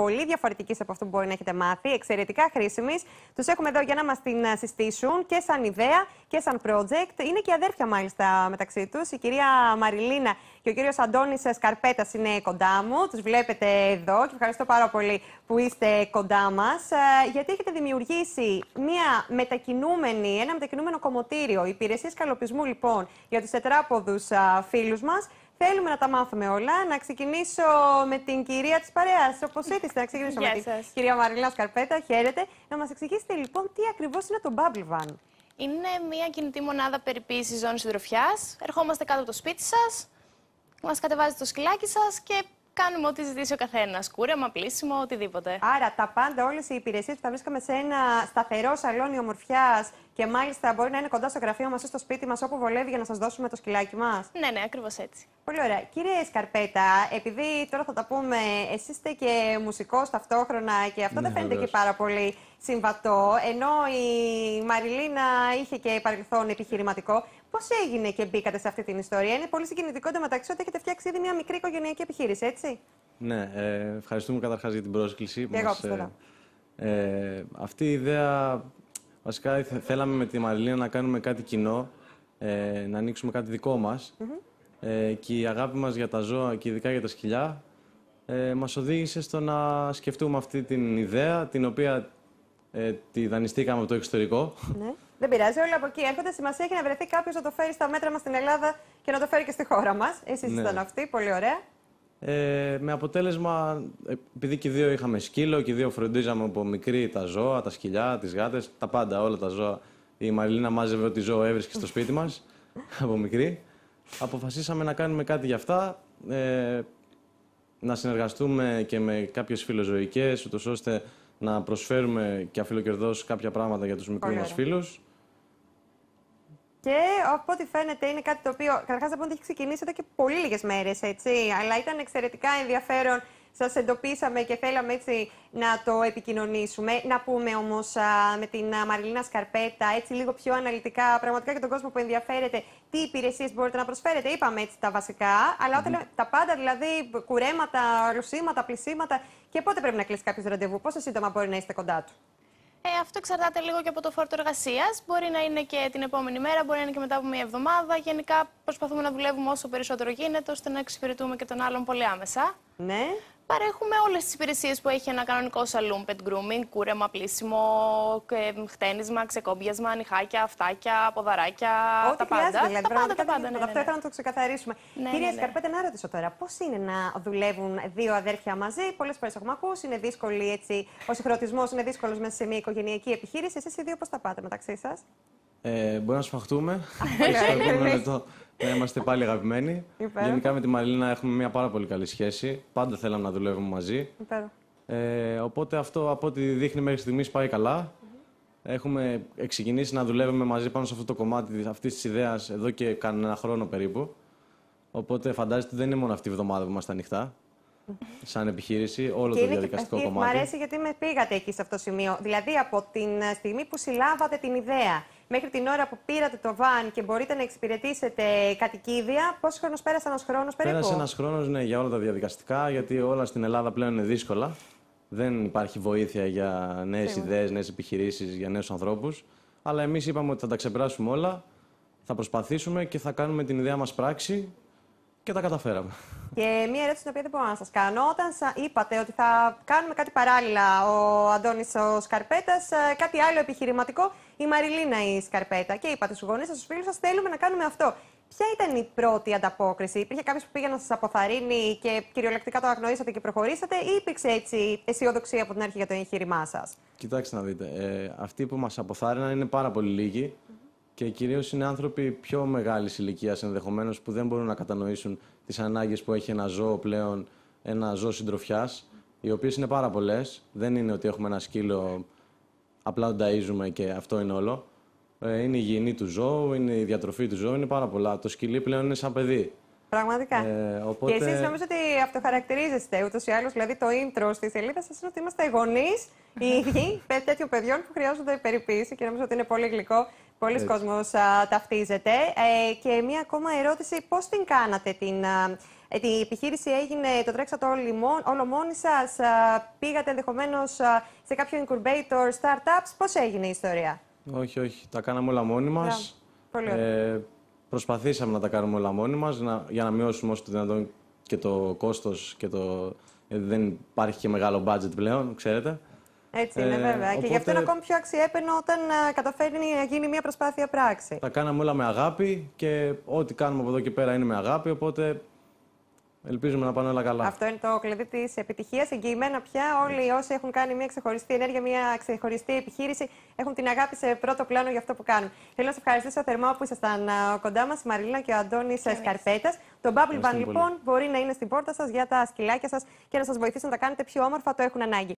πολύ διαφορετικής από αυτό που μπορεί να έχετε μάθει, εξαιρετικά χρήσιμης. Τους έχουμε εδώ για να μας την ε, συστήσουν και σαν ιδέα και σαν project. Είναι και αδέρφια μάλιστα μεταξύ τους. Η κυρία Μαριλίνα και ο κύριος Αντώνης Σκαρπέτας είναι κοντά μου. Τους βλέπετε εδώ και ευχαριστώ πάρα πολύ που είστε κοντά μας. Ε, γιατί έχετε δημιουργήσει μια μετακινούμενη, ένα μετακινούμενο κομμωτήριο υπηρεσίες καλοπισμού λοιπόν για τους τετράποδους ε, φίλους μας Θέλουμε να τα μάθουμε όλα. Να ξεκινήσω με την κυρία της παρέας, όπως ήθιστε. Να ξεκινήσω με την κυρία Μαριλά Σκαρπέτα. Χαίρετε. Να μας εξηγήσετε λοιπόν τι ακριβώς είναι το Bubble Van. Είναι μια κινητή μονάδα περιποίησης ζώνης συντροφιάς. Ερχόμαστε κάτω από το σπίτι σας, μας κατεβάζετε το σκυλάκι σας και κάνουμε ό,τι ζητήσει ο καθένας. Κούρεμα, πλήσιμο, οτιδήποτε. Άρα τα πάντα, όλες οι υπηρεσίες που θα βρίσκαμε σε ένα σταθερό σαλόνι ομορφιάς και μάλιστα μπορεί να είναι κοντά στο γραφείο μας ή στο σπίτι μας όπου βολεύει για να σας δώσουμε το σκυλάκι μας. Ναι, ναι, ακριβώς έτσι. Πολύ ωραία. Κύριε Σκαρπέτα, επειδή τώρα θα τα πούμε, εσείς είστε και μουσικός ταυτόχρονα και αυτό ναι, δεν φαίνεται και πάρα πολύ συμβατό, ενώ η Μαριλίνα είχε και παρελθόν επιχειρηματικό. Πώς έγινε και μπήκατε σε αυτή την ιστορία, Είναι πολύ συγκινητικό μεταξύ ότι έχετε φτιάξει ήδη μια μικρή οικογενειακή επιχείρηση, έτσι. Ναι, ε, ευχαριστούμε καταρχάς για την πρόσκληση. Και εγώ Ε, ε, αυτή η ιδέα, βασικά θέλαμε με τη Μαριλίνα να κάνουμε κάτι κοινό, ε, να ανοίξουμε κάτι δικό μας. Mm -hmm ε, και η αγάπη μας για τα ζώα και ειδικά για τα σκυλιά ε, μας οδήγησε στο να σκεφτούμε αυτή την ιδέα, την οποία ε, τη δανειστήκαμε από το εξωτερικό. Ναι. Δεν πειράζει, όλα από εκεί έρχονται. Σημασία έχει να βρεθεί κάποιος να το φέρει στα μέτρα μας στην Ελλάδα και να το φέρει και στη χώρα μας. Εσείς ναι. ήταν αυτοί, πολύ ωραία. Ε, με αποτέλεσμα, επειδή και δύο είχαμε σκύλο και οι δύο φροντίζαμε από μικρή τα ζώα, τα σκυλιά, τις γάτες, τα πάντα, όλα τα ζώα. Η Μαριλίνα μάζευε ότι ζώο έβρισκε στο σπίτι μας από μικρή αποφασίσαμε να κάνουμε κάτι για αυτά, ε, να συνεργαστούμε και με κάποιες φιλοζωικές, ούτως ώστε να προσφέρουμε και αφιλοκερδώς κάποια πράγματα για τους μικρούς μας φίλους. Και από ό,τι φαίνεται είναι κάτι το οποίο, καταρχάς θα πω ότι έχει ξεκινήσει εδώ και πολύ λίγες μέρες, έτσι, αλλά ήταν εξαιρετικά ενδιαφέρον σας εντοπίσαμε και θέλαμε έτσι να το επικοινωνήσουμε. Να πούμε όμως με την Μαριλίνα Σκαρπέτα, έτσι λίγο πιο αναλυτικά, πραγματικά για τον κόσμο που ενδιαφέρεται, τι υπηρεσίες μπορείτε να προσφέρετε. Είπαμε έτσι τα βασικά, αλλά όταν mm τα πάντα δηλαδή, κουρέματα, ρουσίματα, πλησίματα και πότε πρέπει να κλείσει κάποιος ραντεβού, πόσο σύντομα μπορεί να είστε κοντά του. Ε, αυτό εξαρτάται λίγο και από το φόρτο εργασίας. Μπορεί να είναι και την επόμενη μέρα, μπορεί να είναι και μετά από μια εβδομάδα. Γενικά, προσπαθούμε να δουλεύουμε όσο περισσότερο γίνεται, ώστε να εξυπηρετούμε και τον άλλον πολύ άμεσα. Ναι παρέχουμε όλες τις υπηρεσίες που έχει ένα κανονικό σαλούν. Pet grooming, κούρεμα, πλήσιμο, χτένισμα, ξεκόμπιασμα, νυχάκια, αυτάκια, ποδαράκια. τα πάντα. Δηλαδή, τα πάντα, ναι, ναι, Αυτό ναι. ήθελα να το ξεκαθαρίσουμε. Ναι, Κυρία ναι, να ρωτήσω τώρα, πώς είναι να δουλεύουν δύο αδέρφια μαζί. Πολλές φορές έχουμε ακούσει, είναι δύσκολη Ο συγχρονισμός είναι δύσκολος μέσα σε μια οικογενειακή επιχείρηση. Εσείς οι δύο πώς τα πάτε μεταξύ σας. Ε, μπορεί να σφαχτούμε. Ναι. να είμαστε πάλι αγαπημένοι. Γενικά με τη Μαλίνα έχουμε μια πάρα πολύ καλή σχέση. Πάντα θέλαμε να δουλεύουμε μαζί. Ε, οπότε αυτό από ό,τι δείχνει μέχρι στιγμής πάει καλά. Έχουμε ξεκινήσει να δουλεύουμε μαζί πάνω σε αυτό το κομμάτι αυτής της ιδέας εδώ και κανένα χρόνο περίπου. Οπότε φαντάζεστε δεν είναι μόνο αυτή η εβδομάδα που είμαστε ανοιχτά. Σαν επιχείρηση, όλο το διαδικαστικό και... κομμάτι. Μ' αρέσει γιατί με πήγατε εκεί σε αυτό το σημείο. Δηλαδή, από την ε, στιγμή που συλλάβατε την ιδέα μέχρι την ώρα που πήρατε το βαν και μπορείτε να εξυπηρετήσετε κατοικίδια, πόσος χρόνος πέρασε ένα χρόνος περίπου. Πέρασε ένας χρόνος ναι, για όλα τα διαδικαστικά, γιατί όλα στην Ελλάδα πλέον είναι δύσκολα. Δεν υπάρχει βοήθεια για νέες ιδέες, νέες επιχειρήσεις, για νέους ανθρώπους. Αλλά εμείς είπαμε ότι θα τα ξεπεράσουμε όλα, θα προσπαθήσουμε και θα κάνουμε την ιδέα μας πράξη και τα καταφέραμε. Και μία ερώτηση την οποία δεν μπορώ να σας κάνω. Όταν είπατε ότι θα κάνουμε κάτι παράλληλα ο Αντώνης ο Σκαρπέτας, ε, κάτι άλλο επιχειρηματικό, η Μαριλίνα η Σκαρπέτα. Και είπατε στους γονείς σας, στους φίλους σας, θέλουμε να κάνουμε αυτό. Ποια ήταν η πρώτη ανταπόκριση, Υπήρχε κάποιος που πήγε να σας αποθαρρύνει και κυριολεκτικά το αγνοήσατε και προχωρήσατε, ή υπήρξε έτσι αισιοδοξία από την αρχή για το εγχείρημά σας. Κοιτάξτε να δείτε. Ε, αυτοί που μας αποθάρρυναν είναι πάρα πολύ λίγοι και κυρίως είναι άνθρωποι πιο μεγάλης ηλικίας ενδεχομένως που δεν μπορούν να κατανοήσουν τις ανάγκες που έχει ένα ζώο πλέον, ένα ζώο συντροφιάς, οι οποίες είναι πάρα πολλές. Δεν είναι ότι έχουμε ένα σκύλο, απλά τον ταΐζουμε και αυτό είναι όλο. Ε, είναι η υγιεινή του ζώου, είναι η διατροφή του ζώου, είναι πάρα πολλά. Το σκυλί πλέον είναι σαν παιδί. Πραγματικά. Ε, οπότε... Και εσείς νομίζω ότι αυτοχαρακτηρίζεστε ούτως ή άλλως. Δηλαδή, το intro στη σελίδα σας είναι ότι είμαστε γονείς οι ίδιοι τέτοιων παιδιών που χρειάζονται περιποίηση και νομίζω ότι είναι πολύ γλυκό Πολλοί κόσμος α, ταυτίζεται. Ε, και μία ακόμα ερώτηση, πώς την κάνατε την... Ε, η επιχείρηση έγινε, το τρέξατε όλο μόνοι σας. πήγατε ενδεχομένως σε κάποιο incubator, startups, πώς έγινε η ιστορία. Όχι, όχι, τα κάναμε όλα μόνοι μας. ε, προσπαθήσαμε να τα κάνουμε όλα μόνοι μας, για να μειώσουμε όσο το δυνατόν και το κόστος και το... δεν υπάρχει και μεγάλο budget πλέον, ξέρετε. Έτσι είναι, ε, ναι, βέβαια. Και γι' αυτό είναι ακόμη πιο αξιέπαινο όταν ε, καταφέρνει να γίνει μια προσπάθεια πράξη. Τα κάναμε όλα με αγάπη και ό,τι κάνουμε από εδώ και πέρα είναι με αγάπη. Οπότε ελπίζουμε να πάνε όλα καλά. Αυτό είναι το κλειδί της επιτυχίας. Εγγυημένα πια όλοι όσοι έχουν κάνει μια ξεχωριστή ενέργεια, μια ξεχωριστή επιχείρηση, έχουν την αγάπη σε πρώτο πλάνο για αυτό που κάνουν. Θέλω να σας ευχαριστήσω θερμά που ήσασταν κοντά μας, η Μαρίλα και ο Αντώνης Σκαρπέτας. Το Bubble Band λοιπόν μπορεί να είναι στην πόρτα σας για τα σκυλάκια σας και να σας βοηθήσουν να τα κάνετε πιο όμορφα, το έχουν ανάγκη.